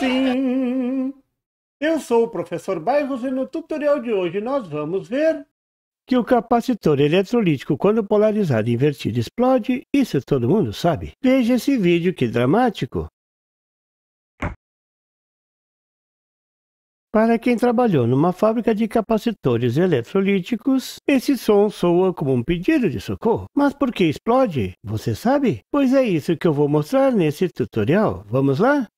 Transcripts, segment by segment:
Sim, Eu sou o professor Bairros e no tutorial de hoje nós vamos ver que o capacitor eletrolítico, quando polarizado e invertido, explode. Isso todo mundo sabe. Veja esse vídeo que dramático. Para quem trabalhou numa fábrica de capacitores eletrolíticos, esse som soa como um pedido de socorro. Mas por que explode? Você sabe? Pois é isso que eu vou mostrar nesse tutorial. Vamos lá?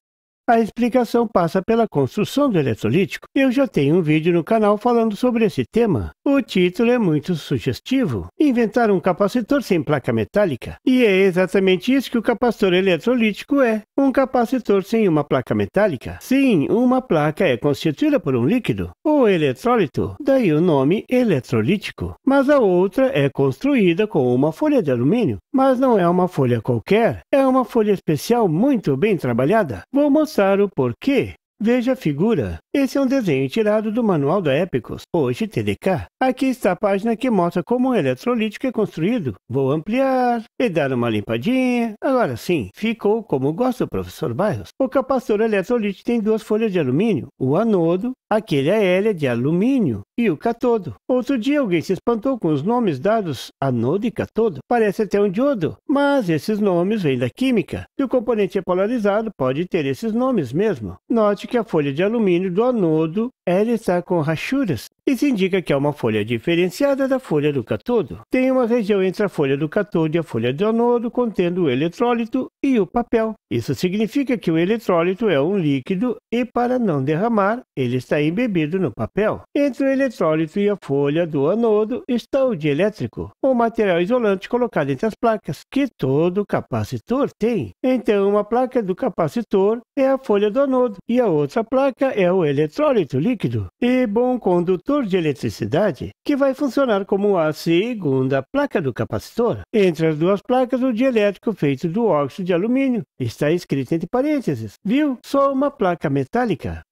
A explicação passa pela construção do eletrolítico. Eu já tenho um vídeo no canal falando sobre esse tema. O título é muito sugestivo: inventar um capacitor sem placa metálica. E é exatamente isso que o capacitor eletrolítico é: um capacitor sem uma placa metálica. Sim, uma placa é constituída por um líquido, o eletrólito, daí o nome eletrolítico. Mas a outra é construída com uma folha de alumínio. Mas não é uma folha qualquer, é uma folha especial muito bem trabalhada. Vou mostrar pensar o porquê. Veja a figura. Esse é um desenho tirado do Manual da Epicos, hoje TDK. Aqui está a página que mostra como um eletrolítico é construído. Vou ampliar e dar uma limpadinha. Agora sim, ficou como gosta o professor Bairros. O capacitor eletrolítico tem duas folhas de alumínio, o anodo a quelha é de alumínio e o catodo. Outro dia alguém se espantou com os nomes dados anodo e catodo. Parece até um diodo, mas esses nomes vêm da química. Se o componente é polarizado, pode ter esses nomes mesmo. Note que a folha de alumínio do anodo ela está com rachuras. Isso indica que é uma folha diferenciada da folha do catodo. Tem uma região entre a folha do catodo e a folha do anodo contendo o eletrólito e o papel. Isso significa que o eletrólito é um líquido e, para não derramar, ele está embebido no papel. Entre o eletrólito e a folha do anodo está o dielétrico, um material isolante colocado entre as placas, que todo capacitor tem. Então, uma placa do capacitor é a folha do anodo e a outra placa é o eletrólito líquido líquido e bom condutor de eletricidade, que vai funcionar como a segunda placa do capacitor. Entre as duas placas, o dielétrico feito do óxido de alumínio está escrito entre parênteses. Viu? Só uma placa metálica.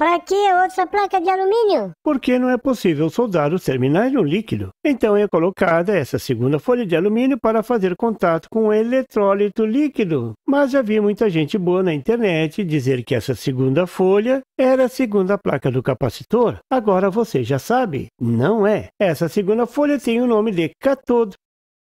Para que outra placa de alumínio? Porque não é possível soldar os terminais no líquido. Então é colocada essa segunda folha de alumínio para fazer contato com o eletrólito líquido. Mas já vi muita gente boa na internet dizer que essa segunda folha era a segunda placa do capacitor. Agora você já sabe, não é. Essa segunda folha tem o nome de catodo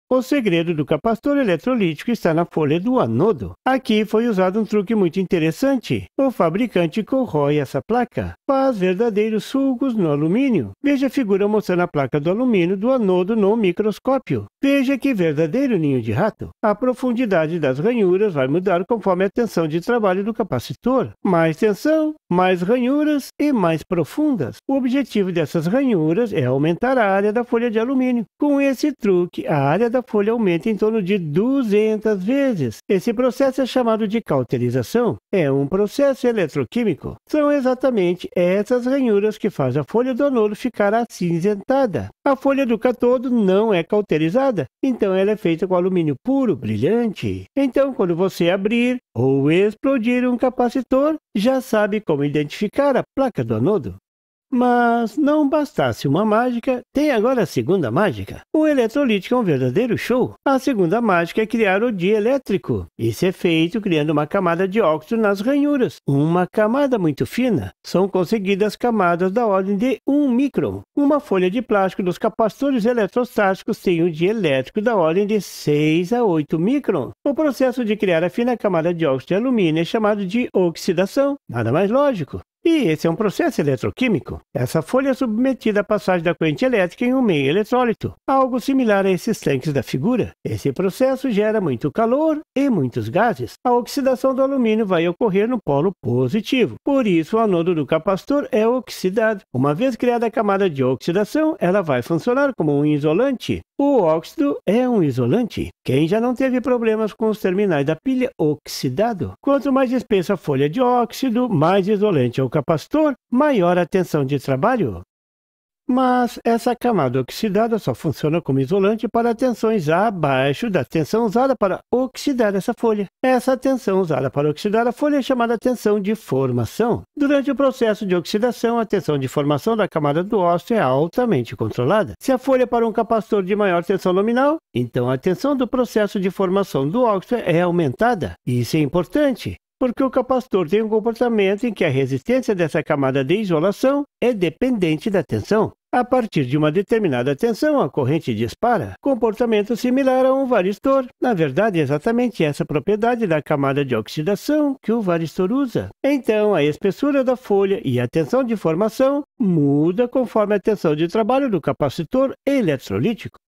o segredo do capacitor eletrolítico está na folha do anodo. Aqui foi usado um truque muito interessante. O fabricante corrói essa placa, faz verdadeiros sulcos no alumínio. Veja a figura mostrando a placa do alumínio do anodo no microscópio. Veja que verdadeiro ninho de rato. A profundidade das ranhuras vai mudar conforme a tensão de trabalho do capacitor. Mais tensão, mais ranhuras e mais profundas. O objetivo dessas ranhuras é aumentar a área da folha de alumínio. Com esse truque, a área cada folha aumenta em torno de 200 vezes. Esse processo é chamado de cauterização. É um processo eletroquímico. São exatamente essas ranhuras que fazem a folha do anodo ficar acinzentada. A folha do catodo não é cauterizada, então ela é feita com alumínio puro, brilhante. Então, quando você abrir ou explodir um capacitor, já sabe como identificar a placa do anodo. Mas não bastasse uma mágica, tem agora a segunda mágica. O eletrolítico é um verdadeiro show. A segunda mágica é criar o dielétrico. Isso é feito criando uma camada de óxido nas ranhuras, uma camada muito fina. São conseguidas camadas da ordem de 1 micron. Uma folha de plástico dos capacitores eletrostáticos tem um dielétrico da ordem de 6 a 8 micron. O processo de criar a fina camada de óxido de alumínio é chamado de oxidação. Nada mais lógico. E esse é um processo eletroquímico. Essa folha é submetida à passagem da corrente elétrica em um meio eletrólito, algo similar a esses tanques da figura. Esse processo gera muito calor e muitos gases. A oxidação do alumínio vai ocorrer no polo positivo. Por isso, o anodo do capacitor é oxidado. Uma vez criada a camada de oxidação, ela vai funcionar como um isolante. O óxido é um isolante. Quem já não teve problemas com os terminais da pilha oxidado? Quanto mais espessa a folha de óxido, mais isolante é o Capacitor pastor, maior a tensão de trabalho. Mas essa camada oxidada só funciona como isolante para tensões abaixo da tensão usada para oxidar essa folha. Essa tensão usada para oxidar a folha é chamada tensão de formação. Durante o processo de oxidação, a tensão de formação da camada do ósseo é altamente controlada. Se a folha é para um capacitor de maior tensão nominal, então a tensão do processo de formação do óxido é aumentada. Isso é importante porque o capacitor tem um comportamento em que a resistência dessa camada de isolação é dependente da tensão. A partir de uma determinada tensão, a corrente dispara, comportamento similar a um varistor. Na verdade, é exatamente essa propriedade da camada de oxidação que o varistor usa. Então, a espessura da folha e a tensão de formação muda conforme a tensão de trabalho do capacitor eletrolítico.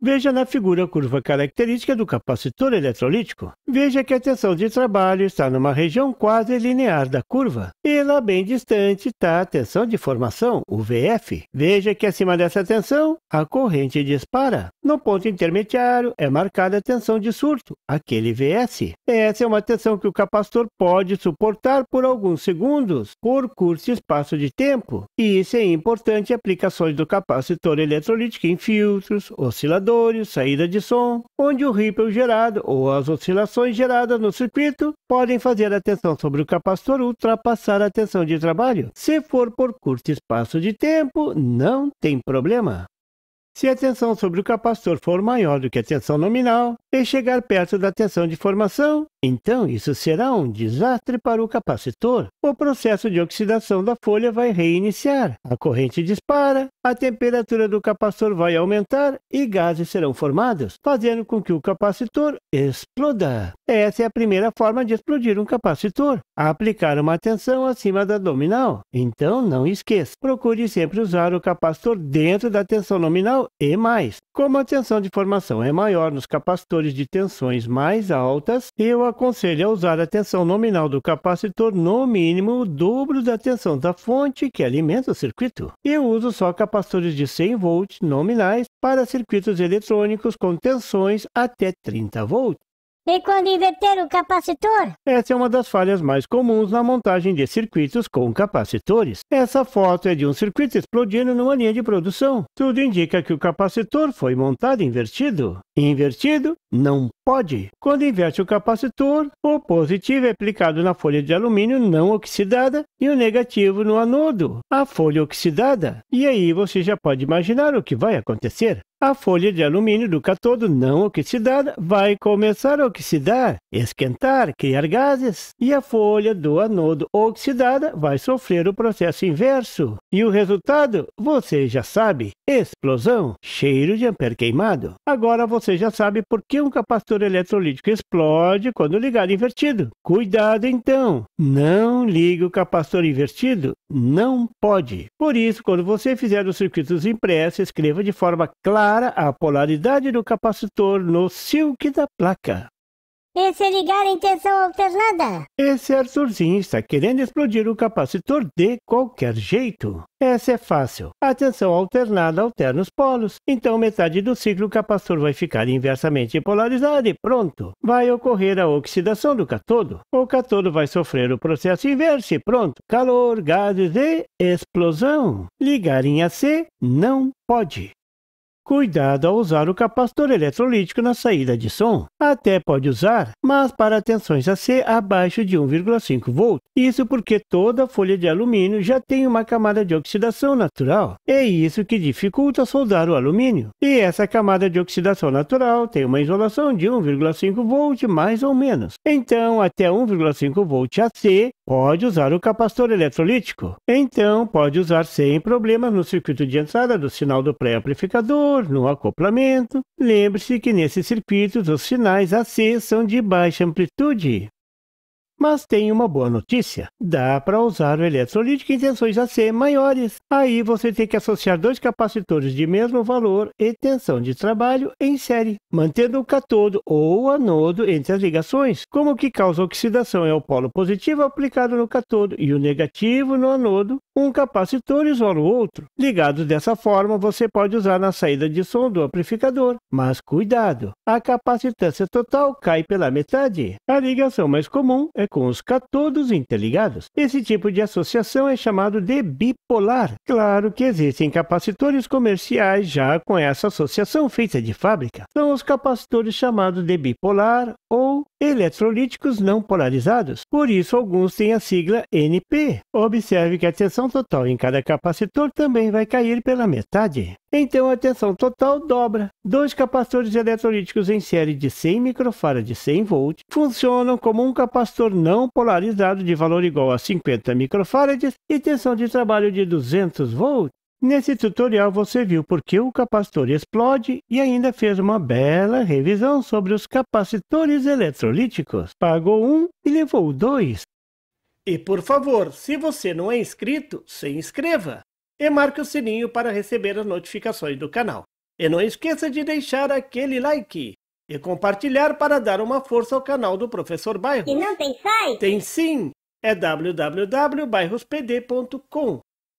Veja na figura a curva característica do capacitor eletrolítico. Veja que a tensão de trabalho está numa região quase linear da curva e lá bem distante está a tensão de formação, o VF. Veja que acima dessa tensão, a corrente dispara. No ponto intermediário é marcada a tensão de surto, aquele VS. Essa é uma tensão que o capacitor pode suportar por alguns segundos, por curto espaço de tempo. E isso é importante em aplicações do capacitor eletrolítico em filtros, osciladores, amplificadores, saída de som, onde o ripple gerado ou as oscilações geradas no circuito podem fazer a tensão sobre o capacitor ultrapassar a tensão de trabalho. Se for por curto espaço de tempo, não tem problema. Se a tensão sobre o capacitor for maior do que a tensão nominal e chegar perto da tensão de formação, então, isso será um desastre para o capacitor. O processo de oxidação da folha vai reiniciar, a corrente dispara, a temperatura do capacitor vai aumentar e gases serão formados, fazendo com que o capacitor exploda. Essa é a primeira forma de explodir um capacitor, aplicar uma tensão acima da nominal. Então, não esqueça, procure sempre usar o capacitor dentro da tensão nominal e mais. Como a tensão de formação é maior nos capacitores de tensões mais altas, eu aconselha a usar a tensão nominal do capacitor no mínimo o dobro da tensão da fonte que alimenta o circuito. Eu uso só capacitores de 100 volts nominais para circuitos eletrônicos com tensões até 30 volts. E quando inverter o capacitor? Essa é uma das falhas mais comuns na montagem de circuitos com capacitores. Essa foto é de um circuito explodindo numa linha de produção. Tudo indica que o capacitor foi montado invertido. Invertido, não pode. Quando inverte o capacitor, o positivo é aplicado na folha de alumínio não oxidada e o negativo no anodo, a folha oxidada. E aí você já pode imaginar o que vai acontecer. A folha de alumínio do catodo não oxidada vai começar a oxidar, esquentar, criar gases, e a folha do anodo oxidada vai sofrer o processo inverso. E o resultado, você já sabe: explosão, cheiro de ampere queimado. Agora você você já sabe por que um capacitor eletrolítico explode quando ligado invertido. Cuidado então! Não ligue o capacitor invertido. Não pode. Por isso, quando você fizer os circuitos impressos, escreva de forma clara a polaridade do capacitor no silk da placa. Esse ligar em tensão alternada. Esse Arthurzinho está querendo explodir o capacitor de qualquer jeito. Essa é fácil. A tensão alternada alterna os polos. Então metade do ciclo o capacitor vai ficar inversamente polarizado e pronto. Vai ocorrer a oxidação do catodo. O catodo vai sofrer o processo inverso e pronto. Calor, gases e explosão. Ligar em AC não pode. Cuidado ao usar o capacitor eletrolítico na saída de som. Até pode usar, mas para tensões AC abaixo de 1,5 V. Isso porque toda folha de alumínio já tem uma camada de oxidação natural. É isso que dificulta soldar o alumínio. E essa camada de oxidação natural tem uma isolação de 1,5 V mais ou menos. Então, até 1,5 V AC pode usar o capacitor eletrolítico. Então, pode usar sem problemas no circuito de entrada do sinal do pré-amplificador, no acoplamento. Lembre-se que nesses circuitos os sinais AC são de baixa amplitude. Mas tem uma boa notícia: dá para usar o eletrolítico em tensões AC maiores. Aí você tem que associar dois capacitores de mesmo valor e tensão de trabalho em série, mantendo o catodo ou anodo entre as ligações. Como o que causa oxidação é o polo positivo aplicado no catodo e o negativo no anodo, um capacitor isola o outro. Ligados dessa forma, você pode usar na saída de som do amplificador. Mas cuidado, a capacitância total cai pela metade. A ligação mais comum é com os catodos interligados. Esse tipo de associação é chamado de bipolar. Claro que existem capacitores comerciais já com essa associação feita de fábrica. São os capacitores chamados de bipolar ou eletrolíticos não polarizados. Por isso, alguns têm a sigla NP. Observe que a tensão total em cada capacitor também vai cair pela metade. Então, a tensão total dobra. Dois capacitores eletrolíticos em série de 100 microfarad de 100 volts funcionam como um capacitor não polarizado de valor igual a 50 microfarads e tensão de trabalho de 200 volts. Nesse tutorial você viu por que o capacitor explode e ainda fez uma bela revisão sobre os capacitores eletrolíticos. Pagou um e levou dois. E por favor, se você não é inscrito, se inscreva e marque o sininho para receber as notificações do canal. E não esqueça de deixar aquele like e compartilhar para dar uma força ao canal do Professor Bairro. E não tem site? Tem sim! É www.bairrospd.com.